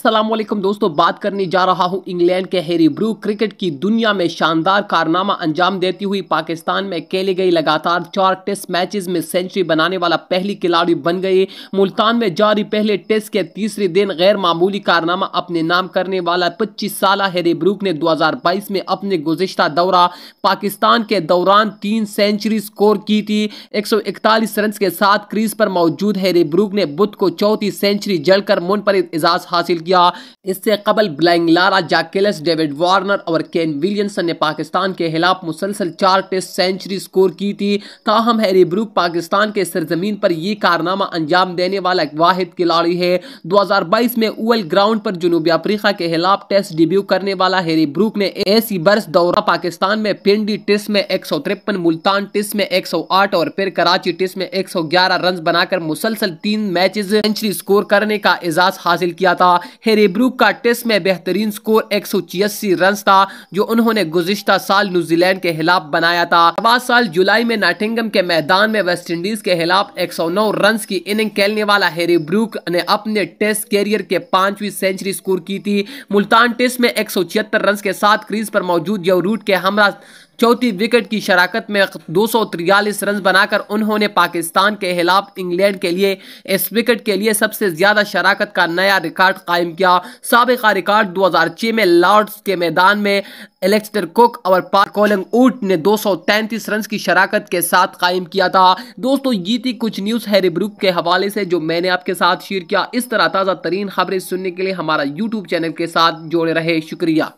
असलम दोस्तों बात करने जा रहा हूं इंग्लैंड के हेरी ब्रू क्रिकेट की दुनिया में शानदार कारनामा अंजाम देती हुई पाकिस्तान में खेले गई लगातार चार टेस्ट मैचेस में सेंचुरी बनाने वाला पहली खिलाड़ी बन गई मुल्तान में जारी पहले टेस्ट के तीसरे दिन गैर मामूली कारनामा अपने नाम करने वाला पच्चीस साल हेरी ब्रूक ने दो में अपने गुजशत दौरा पाकिस्तान के दौरान तीन सेंचुरी स्कोर की थी एक रन के साथ क्रीज पर मौजूद हेरी ब्रूक ने बुध को चौथी सेंचुरी जलकर मुनफरद एजाज हासिल किया किया इससे कबल Brian Lara Jacques Kallis David Warner और केन विलियमसन ने पाकिस्तान के खिलाफ मुसलसल चार टेस्ट सेंचुरी स्कोर की थी ताहम हैरी ब्रूक पाकिस्तान के सरजमीन पर यह कारनामा अंजाम देने वाला एक वाहिद खिलाड़ी है 2022 में ओवल ग्राउंड पर जनूबी अफ्रीका के खिलाफ टेस्ट डिब्यू करने वाला हैरी ब्रूक ने ऐसी बर्स दौरा पाकिस्तान में पिंडी टेस्ट में एक मुल्तान टेस्ट में 108 और फिर कराची टेस्ट में एक सौ ग्यारह रन बनाकर मुसलसल तीन मैचेस सेंचुरी स्कोर करने का एजाज हासिल किया था हेरेब्रू का टेस्ट में बेहतरीन स्कोर एक रन था जो उन्होंने गुजश्ता साल न्यूजीलैंड के खिलाफ बनाया था पांच साल जुलाई में नाटिंगम के मैदान में वेस्ट इंडीज के खिलाफ नौ रन की इनिंग खेलने वाला हेरेब्रूक ने अपने टेस्ट कैरियर के पांचवी सेंचुरी स्कोर की थी मुल्तान टेस्ट में एक रन के साथ क्रीज पर मौजूद यवरूट के हमला चौथी विकेट की शराकत में दो रन बनाकर उन्होंने पाकिस्तान के खिलाफ इंग्लैंड के लिए इस विकेट के लिए सबसे ज़्यादा शराकत का नया रिकॉर्ड कायम किया सबका रिकॉर्ड 2006 में लॉर्ड्स के मैदान में एलेक्स्टर कुक और पार्क ऊट ने 233 रन की शराकत के साथ कायम किया था दोस्तों ये थी कुछ न्यूज़ हैरी ब्रुक के हवाले से जो मैंने आपके साथ शेयर किया इस तरह ताज़ा तरीन खबरें सुनने के लिए हमारा यूट्यूब चैनल के साथ जुड़े रहे शुक्रिया